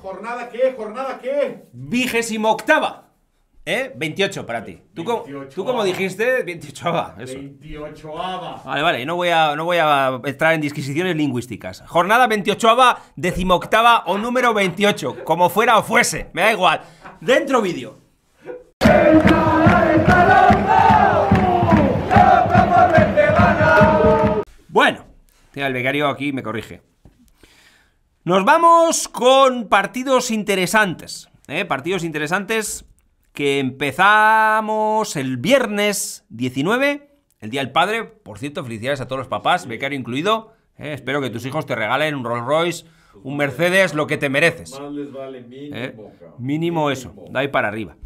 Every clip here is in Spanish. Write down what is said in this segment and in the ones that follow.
¿jornada qué? ¿Jornada qué? Vigésimo octava. ¿Eh? 28 para ti. ¿Tú, como dijiste, 28 eso. 28 ava. Vale, vale, no voy, a, no voy a entrar en disquisiciones lingüísticas. Jornada 28, decimoctava o número 28, como fuera o fuese, me da igual. Dentro vídeo. Bueno, el becario aquí me corrige. Nos vamos con partidos interesantes. ¿eh? Partidos interesantes que empezamos el viernes 19, el Día del Padre. Por cierto, felicidades a todos los papás, becario incluido. ¿eh? Espero que tus hijos te regalen un Rolls Royce, un Mercedes, lo que te mereces. vale ¿Eh? mínimo, mínimo eso, da ahí para arriba.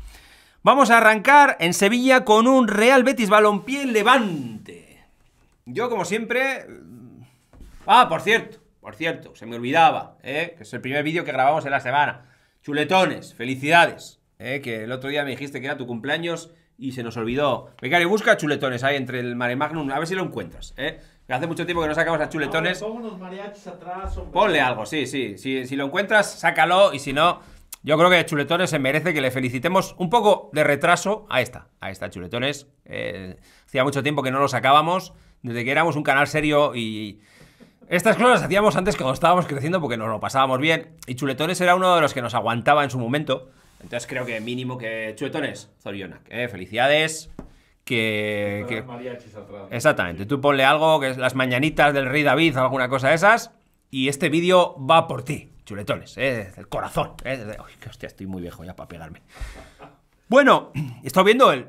Vamos a arrancar en Sevilla con un Real Betis Balompié Levante. Yo, como siempre... Ah, por cierto. Por cierto, se me olvidaba, ¿eh? que es el primer vídeo que grabamos en la semana. Chuletones, felicidades, ¿eh? que el otro día me dijiste que era tu cumpleaños y se nos olvidó. Becario, busca chuletones ahí entre el mare magnum, a ver si lo encuentras. ¿eh? hace mucho tiempo que no sacamos a chuletones. Ponle algo, sí, sí. Si, lo encuentras, sácalo y si no, yo creo que Chuletones se merece que le felicitemos un poco de retraso a esta, a esta Chuletones. Eh, hacía mucho tiempo que no lo sacábamos, desde que éramos un canal serio y, estas cosas las hacíamos antes cuando estábamos creciendo porque nos lo pasábamos bien. Y Chuletones era uno de los que nos aguantaba en su momento. Entonces creo que mínimo que Chuletones, Zorionak. ¿eh? felicidades. Que, Exactamente. Tú ponle algo, que es las mañanitas del rey David o alguna cosa de esas. Y este vídeo va por ti, chuletones, ¿eh? el corazón. ¿eh? hostia, estoy muy viejo ya para pegarme. Bueno, he estado viendo el,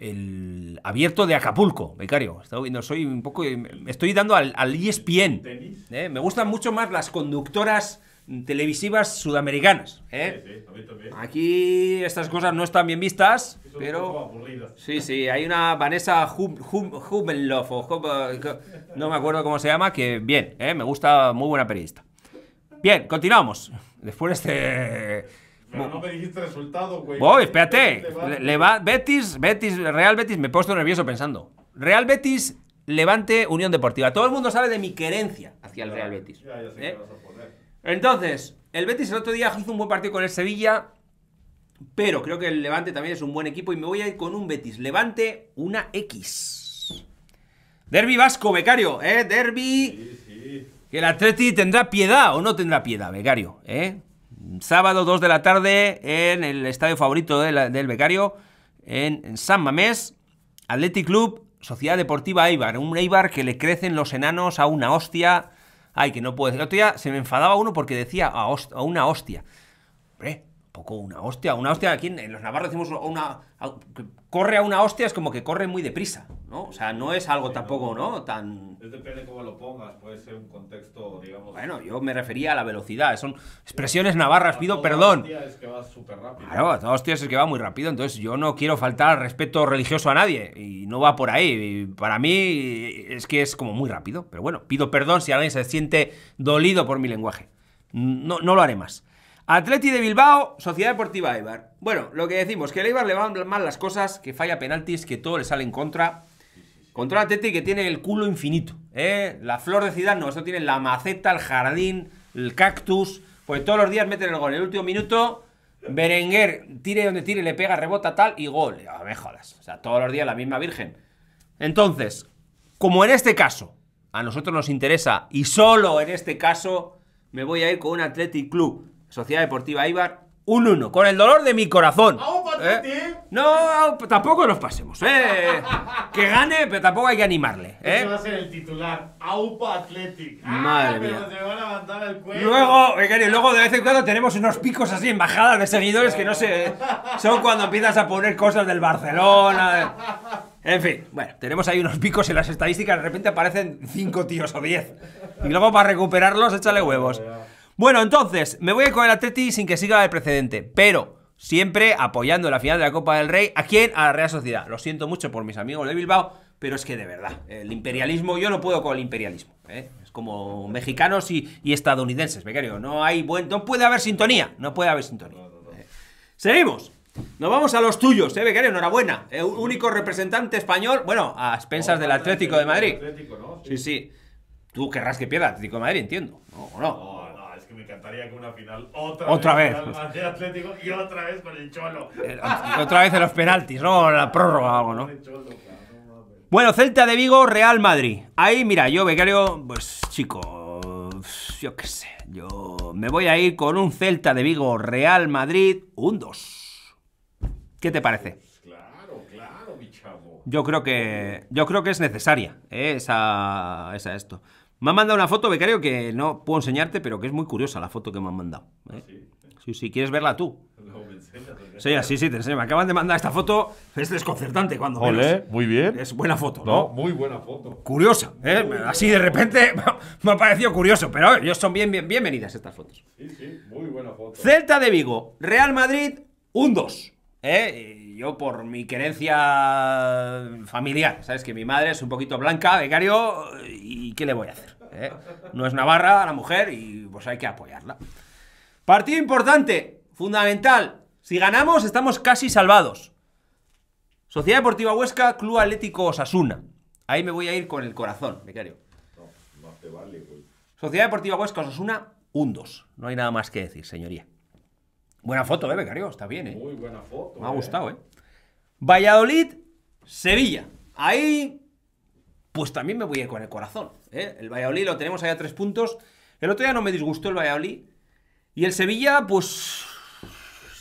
el abierto de Acapulco, becario. Estoy, soy un poco, eh, estoy dando al, al ESPN. Eh, me gustan mucho más las conductoras televisivas sudamericanas. Sí, eh. sí, también, Aquí estas cosas no están bien vistas, pero... Sí, sí, hay una Vanessa Hummelhoff. no me acuerdo cómo se llama, que bien, me gusta, muy buena periodista. Bien, continuamos. Después de este no me dijiste resultado, güey. Voy, espérate. Betis, Betis, Real Betis, me he puesto nervioso pensando. Real Betis, Levante, Unión Deportiva. Todo el mundo sabe de mi querencia hacia el Real Betis. ¿eh? que vas a poner. Entonces, el Betis el otro día hizo un buen partido con el Sevilla, pero creo que el Levante también es un buen equipo y me voy a ir con un Betis. Levante, una X. Derby vasco, becario, ¿eh? Derby. Sí, sí. Que el Atleti tendrá piedad o no tendrá piedad, becario, ¿eh? sábado 2 de la tarde en el estadio favorito del Becario, en, San Mamés, Athletic Club, Sociedad Deportiva Eibar. Un Eibar que le crecen los enanos a una hostia. Ay, que no puede. El otro se me enfadaba uno porque decía a, una hostia una hostia. Una hostia aquí en, los navarros decimos una. corre a una hostia es como que corre muy deprisa, ¿no? O sea, no es algo tampoco, no, Tan. depende de cómo lo pongas, puede ser un contexto, digamos. Bueno, yo me refería a la velocidad. Son expresiones navarras, pido perdón perdón. Hostia es que va súper rápido. Claro, hostia es que va muy rápido. Entonces yo no quiero faltar respeto religioso a nadie. Y no va por ahí. para mí es que es como muy rápido. Pero bueno, pido perdón si alguien se siente dolido por mi lenguaje. No, no lo haré más. Atleti de Bilbao, Sociedad Deportiva Eibar. Bueno, lo que decimos, que el Eibar le van mal las cosas, que falla penaltis, que todo le sale en contra. Contra un Atleti que tiene el culo infinito. ¿eh? La flor de ciudad no, esto tiene la maceta, el jardín, el cactus. Pues todos los días meten el gol. En el último minuto, Berenguer tire donde tire, le pega, rebota tal y gol. Ah, me jodas. O sea, todos los días la misma virgen. Entonces, como en este caso, a nosotros nos interesa, y solo en este caso, me voy a ir con un Athletic Club Sociedad Deportiva Ibar, un 1, con el dolor de mi corazón. ¿Eh? No, tampoco nos pasemos, ¿eh? Que gane, pero tampoco hay que animarle, ¿eh? va a ser el titular, AUPA Athletic. Ah, Madre mía. a levantar el cuello. Luego, luego de vez en cuando tenemos unos picos así en bajadas de seguidores que no sé... Son cuando empiezas a poner cosas del Barcelona... En fin, bueno, tenemos ahí unos picos en las estadísticas, de repente aparecen 5 tíos o 10. Y luego para recuperarlos, échale huevos. Bueno, entonces, me voy a con el Atleti sin que siga el precedente, pero siempre apoyando la final de la Copa del Rey. ¿A quien A la Real Sociedad. Lo siento mucho por mis amigos de Bilbao, pero es que de verdad, el imperialismo, yo no puedo con el imperialismo. ¿eh? Es como mexicanos y, estadounidenses, becario. No hay buen, no puede haber sintonía, no puede haber sintonía. ¿eh? Seguimos. Nos vamos a los tuyos, eh, becario, enhorabuena. Eh, único representante español, bueno, a expensas del Atlético de Madrid. sí. sí, Tú querrás que pierda Atlético de Madrid, entiendo. No, no que me encantaría que una final otra, vez, vez. Pues. Atlético y otra vez con el Cholo. otra vez en los penaltis, ¿no? La prórroga o algo, ¿no? Bueno, Celta de Vigo, Real Madrid. Ahí, mira, yo becario, pues chico, yo qué sé, yo me voy a ir con un Celta de Vigo, Real Madrid, un 2. ¿Qué te parece? Pues claro, claro, mi Yo creo que, yo creo que es necesaria ¿eh? esa, esa esto. Me han mandado una foto, becario, que no puedo enseñarte, pero que es muy curiosa la foto que me han mandado. ¿eh? Ah, si quieres verla tú. sí, así sí, te enseño. Me acaban de mandar esta foto, es desconcertante cuando Olé, muy bien. Es buena foto. No, muy buena foto. Curiosa, ¿eh? Así de repente me ha parecido curioso, pero ellos son bien, bienvenidas estas fotos. Sí, sí, muy buena foto. Celta de Vigo, Real Madrid, un 2. ¿eh? Yo por mi querencia familiar, sabes que mi madre es un poquito blanca, becario, y ¿Y qué le voy a hacer? Eh? No es Navarra la mujer y pues hay que apoyarla. Partido importante, fundamental. Si ganamos estamos casi salvados. Sociedad Deportiva Huesca, Club Atlético Osasuna. Ahí me voy a ir con el corazón, becario. No, no vale, pues. Sociedad Deportiva Huesca Osasuna, un 2. No hay nada más que decir, señoría. Buena foto, eh, becario. Está bien, eh. Muy buena foto. Me ha eh. gustado, eh. Valladolid, Sevilla. Ahí, pues también me voy a ir con el corazón. ¿eh? El Valladolid lo tenemos allá a tres puntos. El otro día no me disgustó el Valladolid. Y el Sevilla, pues.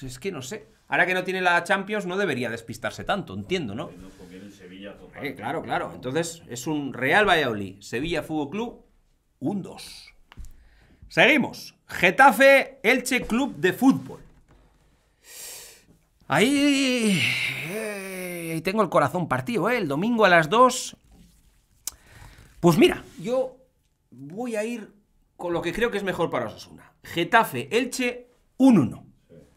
Es que no sé. Ahora que no tiene la Champions, no debería despistarse tanto, entiendo, ¿no? claro, claro. Entonces, es un Real Valladolid, Sevilla Fútbol Club, un 2. Seguimos. Getafe Elche Club de Fútbol. Ahí. Eh, tengo el corazón partido, ¿eh? El domingo a las 2 pues mira, yo voy a ir con lo que creo que es mejor para Osasuna. Getafe, Elche, 1-1.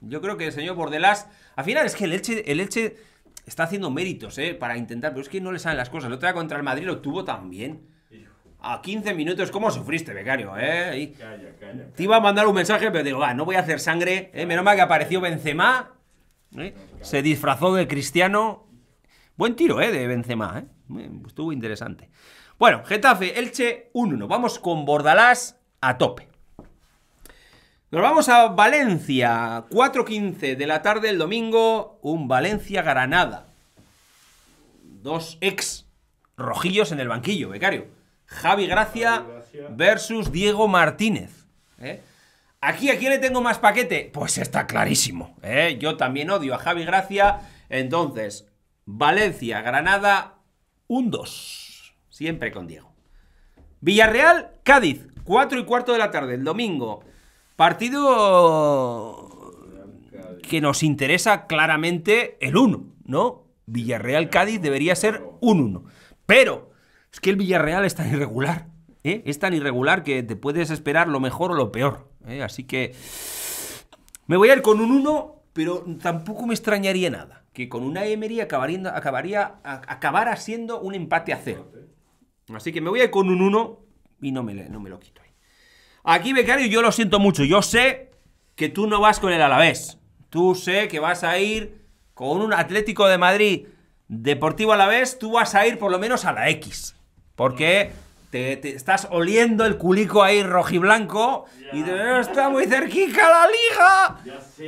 Yo creo que el señor Bordelás. Al final es que el Elche, está haciendo méritos ¿eh? para intentar, pero es que no le salen las cosas. La otra contra el Madrid lo tuvo también. A 15 minutos, ¿cómo sufriste, becario? Eh? Te iba a mandar un mensaje, pero digo, va, no voy a hacer sangre. ¿eh? Menos mal que apareció Benzema. Eh". Se disfrazó de cristiano. Buen tiro, ¿eh? De Benzema, ¿eh? Estuvo interesante. Bueno, Getafe, Elche, 1-1. Vamos con Bordalás a tope. Nos vamos a Valencia, 4.15 de la tarde el domingo, un Valencia-Granada. Dos ex rojillos en el banquillo, becario. Javi Gracia versus Diego Martínez. ¿eh? ¿Aquí a quién le tengo más paquete? Pues está clarísimo. ¿eh? Yo también odio a Javi Gracia. Entonces, Valencia-Granada, un 2. Siempre con Diego. Villarreal, Cádiz, 4 y cuarto de la tarde, el domingo. Partido que nos interesa claramente el 1, ¿no? Villarreal-Cádiz debería ser un 1. Pero es que el Villarreal es tan irregular, ¿eh? Es tan irregular que te puedes esperar lo mejor o lo peor. ¿eh? Así que me voy a ir con un 1, pero tampoco me extrañaría nada. Que con una Emery acabaría, acabaría, acabara siendo un empate a cero. Así que me voy a ir con un 1 y no me, no me lo quito ahí. Aquí, becario, yo lo siento mucho. Yo sé que tú no vas con el Alavés. Tú sé que vas a ir con un Atlético de Madrid Deportivo Alavés. Tú vas a ir por lo menos a la X. Porque te, estás oliendo el culico ahí rojiblanco blanco y está muy cerquita la liga.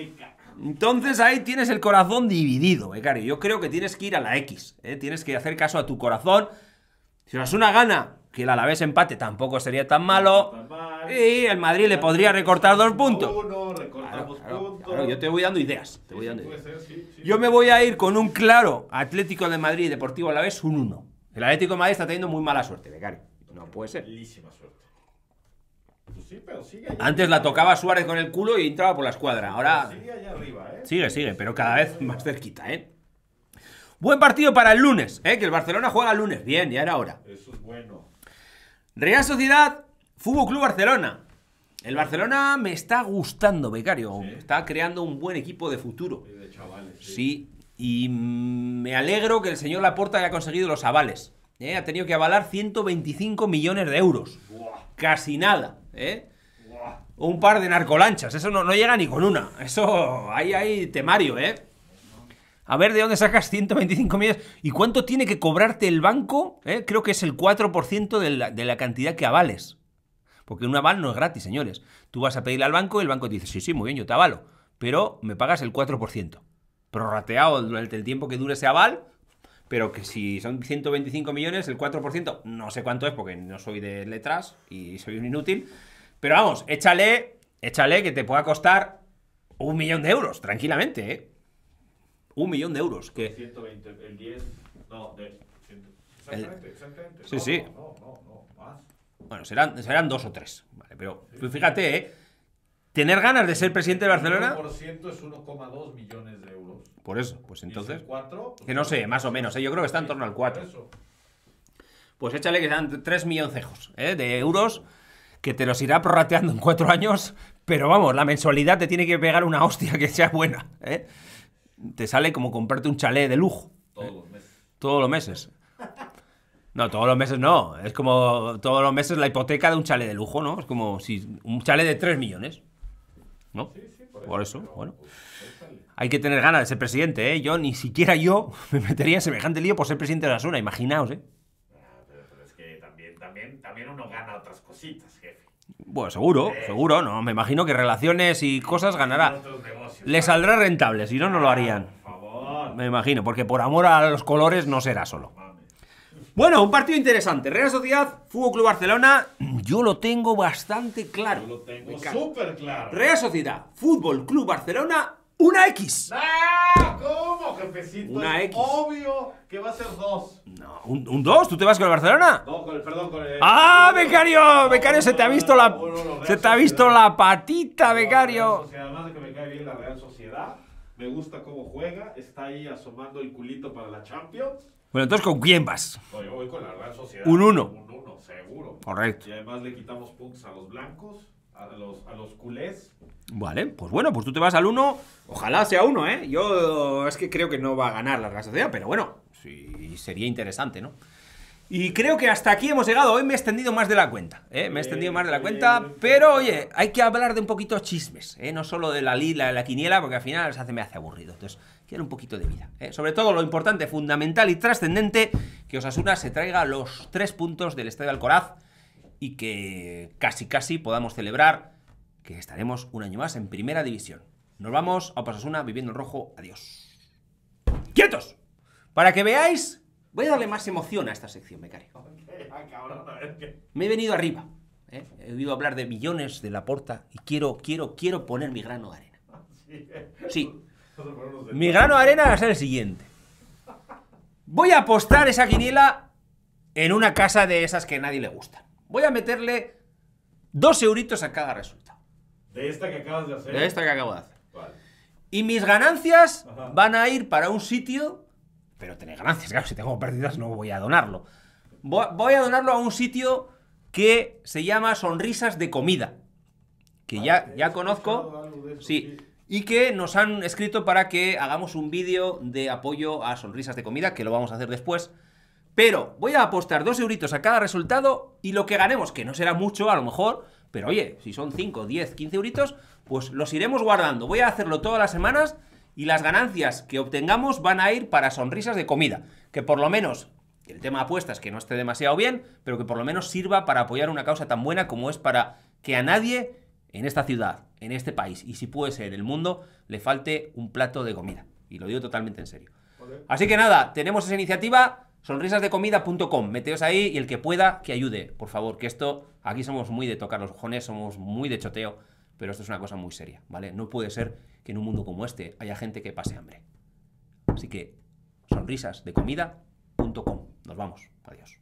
Ya Entonces ahí tienes el corazón dividido, becario. Yo creo que tienes que ir a la X. ¿eh? Tienes que hacer caso a tu corazón si una gana, que el Alavés empate tampoco sería tan malo. Y el Madrid le podría recortar dos puntos. yo te voy dando ideas. Yo me voy a ir con un claro Atlético de Madrid y Deportivo Alavés, un 1. El Atlético de Madrid está teniendo muy mala suerte, becario. No puede ser. Pues Antes la tocaba Suárez con el culo y entraba por la escuadra. Ahora. Sigue, ¿eh? sigue, pero cada vez más cerquita, ¿eh? Buen partido para el lunes, ¿eh? que el Barcelona juega el lunes. Bien, ya era hora. Eso es bueno. Real Sociedad, Fútbol Club Barcelona. El Barcelona me está gustando, becario. Está creando un buen equipo de futuro. De chavales, sí. Y me alegro que el señor Laporta haya conseguido los avales. ¿eh? Ha tenido que avalar 125 millones de euros. Casi nada. ¿eh? Un par de narcolanchas. Eso no, llega ni con una. Eso ahí hay temario, ¿eh? A ver de dónde sacas 125 millones y cuánto tiene que cobrarte el banco. Eh, creo que es el 4% de la, de la cantidad que avales. Porque un aval no es gratis, señores. Tú vas a pedirle al banco y el banco te dice, sí, sí, muy bien, yo te avalo, pero me pagas el 4%. Prorrateado durante el tiempo que dure ese aval, pero que si son 125 millones, el 4%, no sé cuánto es porque no soy de letras y soy un inútil, pero vamos, échale, échale que te pueda costar un millón de euros, tranquilamente, ¿eh? Un millón de euros. Que... 120, el 10, no, de, exactamente, exactamente. Sí, sí. No, no, no, más. Bueno, serán, serán dos o tres, vale, pero fíjate, ¿eh? ¿Tener ganas de ser presidente de Barcelona? El ciento es 1,2 millones de euros. Por eso, pues entonces... ¿Y 4? que no sé, más o menos, ¿eh? yo creo que está en torno al 4. Pues échale que sean 3 milloncejos ¿eh? de euros que te los irá prorrateando en cuatro años, pero vamos, la mensualidad te tiene que pegar una hostia que sea buena. ¿eh? te sale como comprarte un chalet de lujo. Todos eh, los meses. Todos los meses. No, todos los meses no. Es como todos los meses la hipoteca de un chalet de lujo, ¿no? Es como si un chalet de 3 millones. ¿No? Sí, sí, por, eso, bueno. Hay que tener ganas de ser presidente, ¿eh? Yo, ni siquiera yo, me metería en semejante lío por ser presidente de la zona, imaginaos, ¿eh? Ah, pero, es que también, uno gana otras cositas, jefe. Bueno, seguro, eh. seguro, ¿no? Me imagino que relaciones y cosas ganará. Le saldrá rentable, si no, no lo harían. Me imagino, porque por amor a los colores no será solo. Bueno, un partido interesante. Real Sociedad, Fútbol Club Barcelona, yo lo tengo bastante claro. lo tengo súper claro. Real Sociedad, Fútbol Club Barcelona, una X. ¡Ah! ¿Cómo, jefecito? Una X. Obvio que va a ser dos. No, ¿un dos? ¿Tú te vas con el Barcelona? No, con el, perdón, con el... ¡Ah, becario! Becario, se te ha visto la... se te ha visto la patita, becario en la Real Sociedad. Me gusta cómo juega. Está ahí asomando el culito para la Champions. Bueno, entonces, ¿con quién vas? Yo voy con la Real Sociedad. Un 1. Un 1, seguro. Correcto. Y además le quitamos puntos a los blancos, a los, a los culés. Vale, pues bueno, pues tú te vas al 1. Ojalá sea 1, ¿eh? Yo es que creo que no va a ganar la Real Sociedad, pero bueno, sí sería interesante, ¿no? Y creo que hasta aquí hemos llegado. Hoy me he extendido más de la cuenta. ¿eh? Me he extendido más de la cuenta. Pero oye, hay que hablar de un poquito chismes. ¿eh? No solo de la lila, de la quiniela, porque al final se hace, me hace aburrido. Entonces, quiero un poquito de vida. ¿eh? Sobre todo lo importante, fundamental y trascendente, que Osasuna se traiga los tres puntos del Estadio Alcoraz y que casi casi podamos celebrar que estaremos un año más en primera división. Nos vamos a Osasuna viviendo en rojo. Adiós. ¡Quietos! Para que veáis Voy a darle más emoción a esta sección, me cariño. Me he venido arriba. ¿eh? He oído hablar de millones de la porta y quiero, quiero, quiero poner mi grano de arena. Sí. Mi grano de arena va a ser el siguiente. Voy a apostar esa quiniela en una casa de esas que a nadie le gustan. Voy a meterle dos euritos a cada resultado. ¿De esta que acabas de hacer? De esta que acabo de hacer. Y mis ganancias van a ir para un sitio pero tener ganancias. Claro, si tengo pérdidas no voy a donarlo. Voy a donarlo a un sitio que se llama Sonrisas de Comida, que ya, ya conozco. sí. Y que nos han escrito para que hagamos un vídeo de apoyo a Sonrisas de Comida, que lo vamos a hacer después. Pero voy a apostar dos euritos a cada resultado y lo que ganemos, que no será mucho a lo mejor, pero oye, si son 5, 10, 15 euritos, pues los iremos guardando. Voy a hacerlo todas las semanas y las ganancias que obtengamos van a ir para sonrisas de comida, que por lo menos el tema apuestas que no esté demasiado bien, pero que por lo menos sirva para apoyar una causa tan buena como es para que a nadie en esta ciudad, en este país y si puede ser el mundo le falte un plato de comida. Y lo digo totalmente en serio. Así que nada, tenemos esa iniciativa sonrisasdecomida.com. Meteos ahí y el que pueda que ayude, por favor, que esto aquí somos muy de tocar los cojones, somos muy de choteo. Pero esto es una cosa muy seria, ¿vale? No puede ser que en un mundo como este haya gente que pase hambre. Así que sonrisasdecomida.com. Nos vamos. Adiós.